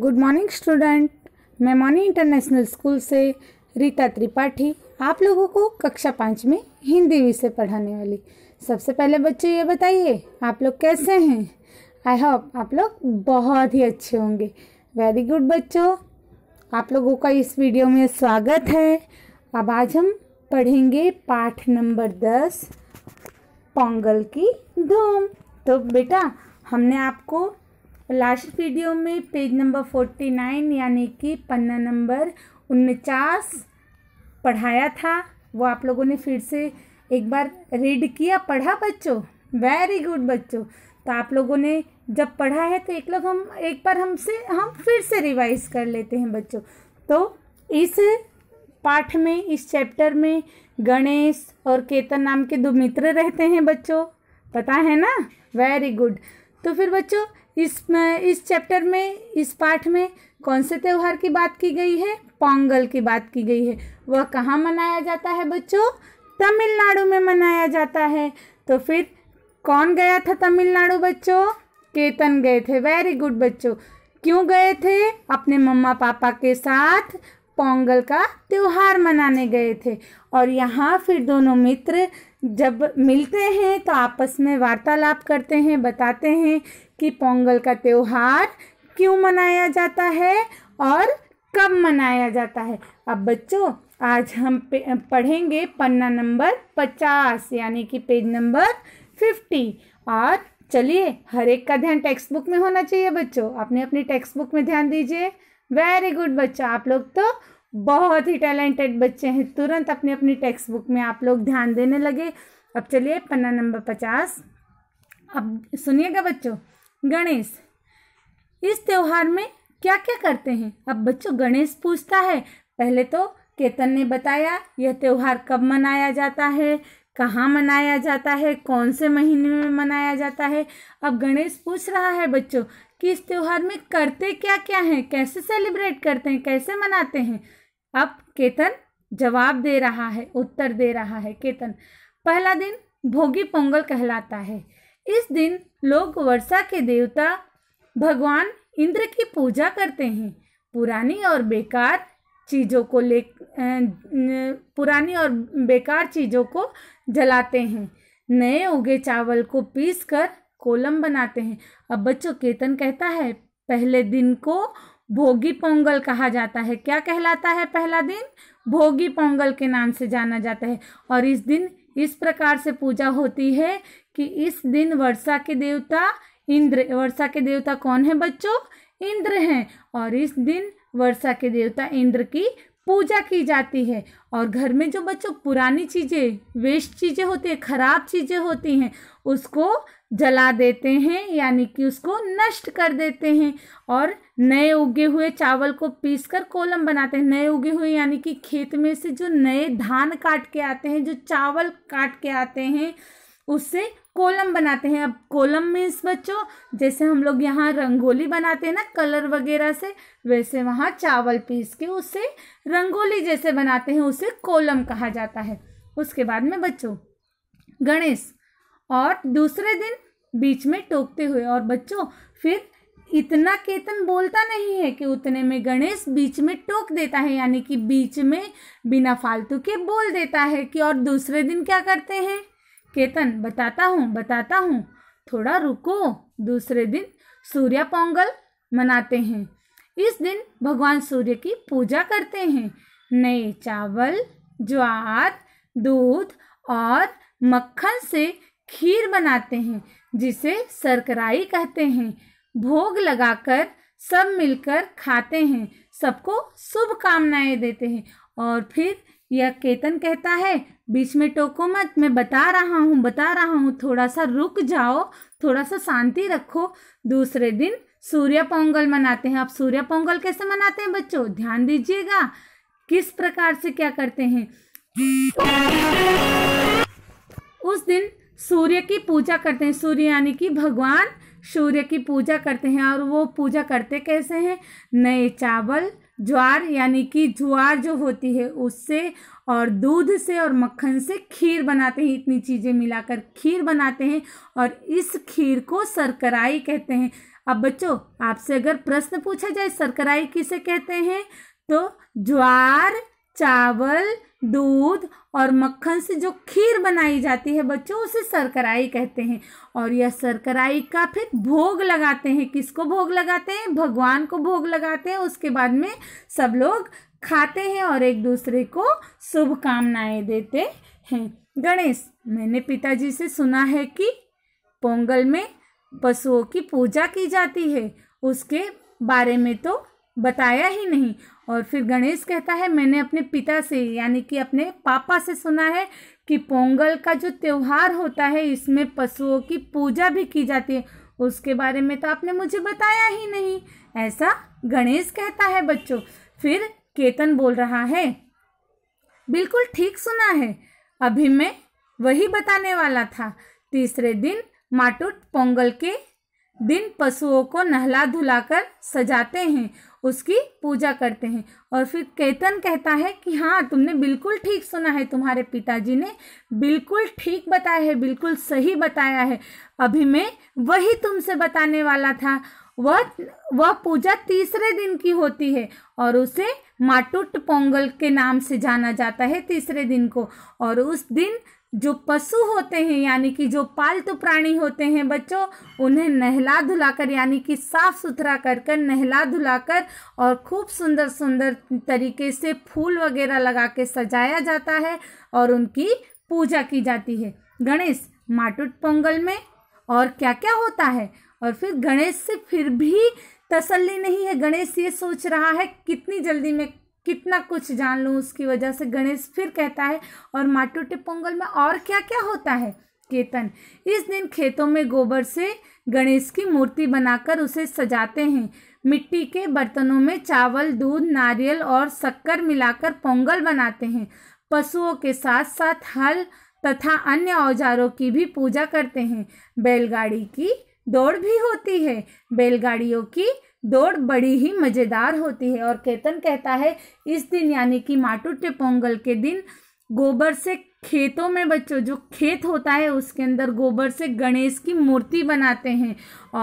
good morning student मैं मानी international school से रीता त्रिपाठी आप लोगों को कक्षा पाँच में हिंदी विषय पढ़ाने वाली सबसे पहले बच्चों ये बताइए आप लोग कैसे हैं आई होप आप लोग बहुत ही अच्छे होंगे वेरी गुड बच्चों आप लोगों का इस वीडियो में स्वागत है अब आज हम पढ़ेंगे पाठ नंबर दस पोंगल की धूम तो बेटा हमने आपको लास्ट वीडियो में पेज नंबर फोर्टी नाइन यानी कि पन्ना नंबर उनचास पढ़ाया था वो आप लोगों ने फिर से एक बार रीड किया पढ़ा बच्चों वेरी गुड बच्चों तो आप लोगों ने जब पढ़ा है तो एक लोग हम एक बार हमसे हम फिर से रिवाइज कर लेते हैं बच्चों तो इस पाठ में इस चैप्टर में गणेश और केतन नाम के दो मित्र रहते हैं बच्चों पता है ना वेरी गुड तो फिर बच्चों इस इस चैप्टर में इस पाठ में कौन से त्यौहार की बात की गई है पोंगल की बात की गई है वह कहाँ मनाया जाता है बच्चों तमिलनाडु में मनाया जाता है तो फिर कौन गया था तमिलनाडु बच्चों केतन गए थे वेरी गुड बच्चों क्यों गए थे अपने मम्मा पापा के साथ पोंगल का त्यौहार मनाने गए थे और यहाँ फिर दोनों मित्र जब मिलते हैं तो आपस में वार्तालाप करते हैं बताते हैं कि पोंगल का त्यौहार क्यों मनाया जाता है और कब मनाया जाता है अब बच्चों आज हम पढ़ेंगे पन्ना नंबर पचास यानी कि पेज नंबर फिफ्टी और चलिए हर एक का ध्यान टेक्स्ट बुक में होना चाहिए बच्चों आपने अपनी टेक्स्ट बुक में ध्यान दीजिए वेरी गुड बच्चा आप लोग तो बहुत ही टैलेंटेड बच्चे हैं तुरंत अपने अपनी टेक्स्ट बुक में आप लोग ध्यान देने लगे अब चलिए पन्ना नंबर पचास अब सुनिएगा बच्चों गणेश इस त्यौहार में क्या क्या करते हैं अब बच्चों गणेश पूछता है पहले तो केतन ने बताया यह त्यौहार कब मनाया जाता है कहाँ मनाया जाता है कौन से महीने में मनाया जाता है अब गणेश पूछ रहा है बच्चों कि इस त्यौहार में करते क्या क्या हैं कैसे सेलिब्रेट करते हैं कैसे मनाते हैं अब केतन जवाब दे रहा है उत्तर दे रहा है केतन पहला दिन भोगी पोंगल कहलाता है इस दिन लोग वर्षा के देवता भगवान इंद्र की पूजा करते हैं पुरानी और बेकार चीज़ों को ले पुरानी और बेकार चीज़ों को जलाते हैं नए उगे चावल को पीस कर कोलम बनाते हैं अब बच्चों केतन कहता है पहले दिन को भोगी पोंगल कहा जाता है क्या कहलाता है पहला दिन भोगी पोंगल के नाम से जाना जाता है और इस दिन इस प्रकार से पूजा होती है कि इस दिन वर्षा के देवता इंद्र वर्षा के देवता कौन है बच्चों इंद्र हैं और इस दिन वर्षा के देवता इंद्र की पूजा की जाती है और घर में जो बच्चों पुरानी चीज़ें वेस्ट चीज़ें होती हैं खराब चीज़ें होती हैं उसको जला देते हैं यानी कि उसको नष्ट कर देते हैं और नए उगे हुए चावल को पीसकर कोलम बनाते हैं नए उगे हुए यानी कि खेत में से जो नए धान काट के आते हैं जो चावल काट के आते हैं उससे कोलम बनाते हैं अब कोलम मीन्स बच्चों जैसे हम लोग यहाँ रंगोली बनाते हैं ना कलर वगैरह से वैसे वहाँ चावल पीस के उसे रंगोली जैसे बनाते हैं उसे कोलम कहा जाता है उसके बाद में बच्चों गणेश और दूसरे दिन बीच में टोकते हुए और बच्चों फिर इतना केतन बोलता नहीं है कि उतने में गणेश बीच में टोक देता है यानी कि बीच में बिना फालतू के बोल देता है कि और दूसरे दिन क्या करते हैं केतन बताता हूँ बताता हूँ थोड़ा रुको दूसरे दिन सूर्य पोंगल मनाते हैं इस दिन भगवान सूर्य की पूजा करते हैं नए चावल ज्वार दूध और मक्खन से खीर बनाते हैं जिसे सरकराई कहते हैं भोग लगाकर सब मिलकर खाते हैं सबको शुभकामनाएं देते हैं और फिर यह केतन कहता है बीच में टोको मत मैं बता रहा हूँ बता रहा हूँ थोड़ा सा रुक जाओ थोड़ा सा शांति रखो दूसरे दिन सूर्य पोंगल मनाते हैं आप सूर्य पोंगल कैसे मनाते हैं बच्चों ध्यान दीजिएगा किस प्रकार से क्या करते हैं उस दिन सूर्य की पूजा करते हैं सूर्य यानी कि भगवान सूर्य की पूजा करते हैं और वो पूजा करते कैसे हैं नए चावल ज्वार यानी कि ज्वार जो होती है उससे और दूध से और मक्खन से खीर बनाते हैं इतनी चीज़ें मिलाकर खीर बनाते हैं और इस खीर को सरकराई कहते हैं अब बच्चों आपसे अगर प्रश्न पूछा जाए सरकराई किसे कहते हैं तो ज्वार चावल दूध और मक्खन से जो खीर बनाई जाती है बच्चों उसे सरकराई कहते हैं और यह सरकराई का फिर भोग लगाते हैं किसको भोग लगाते हैं भगवान को भोग लगाते हैं उसके बाद में सब लोग खाते हैं और एक दूसरे को शुभकामनाएं देते हैं गणेश मैंने पिताजी से सुना है कि पोंगल में पशुओं की पूजा की जाती है उसके बारे में तो बताया ही नहीं और फिर गणेश कहता है मैंने अपने पिता से यानी कि अपने पापा से सुना है कि पोंगल का जो त्यौहार होता है इसमें पशुओं की पूजा भी की जाती है उसके बारे में तो आपने मुझे बताया ही नहीं ऐसा गणेश कहता है बच्चों फिर केतन बोल रहा है बिल्कुल ठीक सुना है अभी मैं वही बताने वाला था तीसरे दिन माटुट पोंगल के दिन पशुओं को नहला धुलाकर सजाते हैं उसकी पूजा करते हैं और फिर केतन कहता है कि हाँ तुमने बिल्कुल ठीक सुना है तुम्हारे पिताजी ने बिल्कुल ठीक बताया है बिल्कुल सही बताया है अभी मैं वही तुमसे बताने वाला था वह वह पूजा तीसरे दिन की होती है और उसे माटुट पोंगल के नाम से जाना जाता है तीसरे दिन को और उस दिन जो पशु होते हैं यानी कि जो पालतू प्राणी होते हैं बच्चों उन्हें नहला धुलाकर यानी कि साफ सुथरा कर कर नहला धुलाकर और खूब सुंदर सुंदर तरीके से फूल वगैरह लगा के सजाया जाता है और उनकी पूजा की जाती है गणेश माटुट पोंगल में और क्या क्या होता है और फिर गणेश से फिर भी तसल्ली नहीं है गणेश ये सोच रहा है कितनी जल्दी मैं कितना कुछ जान लूँ उसकी वजह से गणेश फिर कहता है और माटूटे पोंगल में और क्या क्या होता है केतन इस दिन खेतों में गोबर से गणेश की मूर्ति बनाकर उसे सजाते हैं मिट्टी के बर्तनों में चावल दूध नारियल और शक्कर मिलाकर पोंगल बनाते हैं पशुओं के साथ साथ हल तथा अन्य औजारों की भी पूजा करते हैं बैलगाड़ी की दौड़ भी होती है बैलगाड़ियों की दौड़ बड़ी ही मज़ेदार होती है और केतन कहता है इस दिन यानी कि माटुटे पोंगल के दिन गोबर से खेतों में बच्चों जो खेत होता है उसके अंदर गोबर से गणेश की मूर्ति बनाते हैं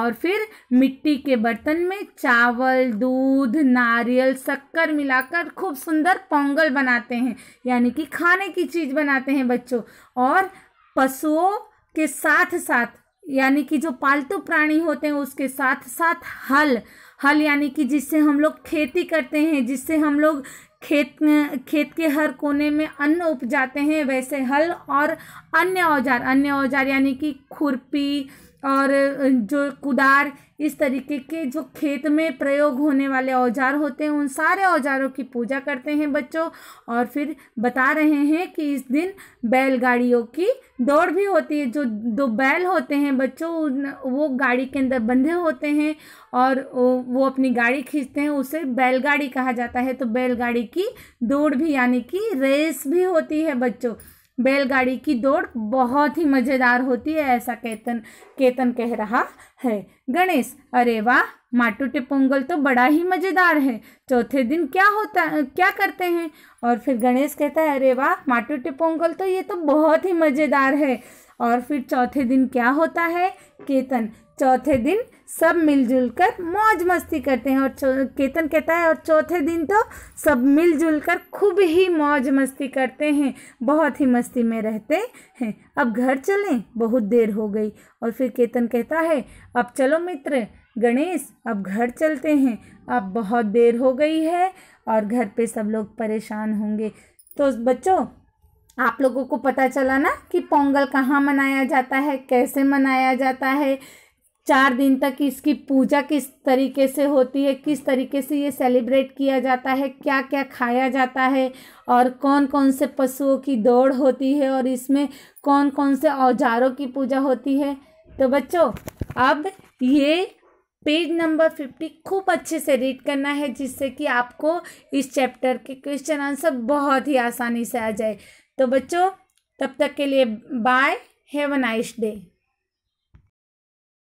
और फिर मिट्टी के बर्तन में चावल दूध नारियल शक्कर मिलाकर खूब सुंदर पोंगल बनाते हैं यानी कि खाने की चीज़ बनाते हैं बच्चों और पशुओं के साथ साथ यानी कि जो पालतू प्राणी होते हैं उसके साथ साथ हल हल यानी कि जिससे हम लोग खेती करते हैं जिससे हम लोग खेत खेत के हर कोने में अन्न उपजाते हैं वैसे हल और अन्य औजार अन्य औजार यानी कि खुरपी और जो कुदार इस तरीके के जो खेत में प्रयोग होने वाले औजार होते हैं उन सारे औजारों की पूजा करते हैं बच्चों और फिर बता रहे हैं कि इस दिन बैलगाड़ियों की दौड़ भी होती है जो दो बैल होते हैं बच्चों वो गाड़ी के अंदर बंधे होते हैं और वो अपनी गाड़ी खींचते हैं उसे बैलगाड़ी कहा जाता है तो बैलगाड़ी की दौड़ भी यानी कि रेस भी होती है बच्चों बैलगाड़ी की दौड़ बहुत ही मज़ेदार होती है ऐसा केतन केतन कह रहा है गणेश अरे वाह माटूटे पोंगल तो बड़ा ही मज़ेदार है चौथे दिन क्या होता क्या करते हैं और फिर गणेश कहता है अरे वाह माटूटे पोंगल तो ये तो बहुत ही मज़ेदार है और फिर चौथे दिन क्या होता है केतन चौथे दिन सब मिलजुल कर मौज मस्ती करते हैं और केतन कहता है और चौथे दिन तो सब मिलजुल कर खूब ही मौज मस्ती करते हैं बहुत ही मस्ती में रहते हैं अब घर चलें बहुत देर हो गई और फिर केतन कहता है अब चलो मित्र गणेश अब घर चलते हैं अब बहुत देर हो गई है और घर पे सब लोग परेशान होंगे तो बच्चों आप लोगों को पता चला ना कि पोंगल कहाँ मनाया जाता है कैसे मनाया जाता है चार दिन तक इसकी पूजा किस तरीके से होती है किस तरीके से ये सेलिब्रेट किया जाता है क्या क्या खाया जाता है और कौन कौन से पशुओं की दौड़ होती है और इसमें कौन कौन से औजारों की पूजा होती है तो बच्चों अब ये पेज नंबर फिफ्टी खूब अच्छे से रीड करना है जिससे कि आपको इस चैप्टर के क्वेश्चन आंसर बहुत ही आसानी से आ जाए तो बच्चों तब तक के लिए bye have a nice day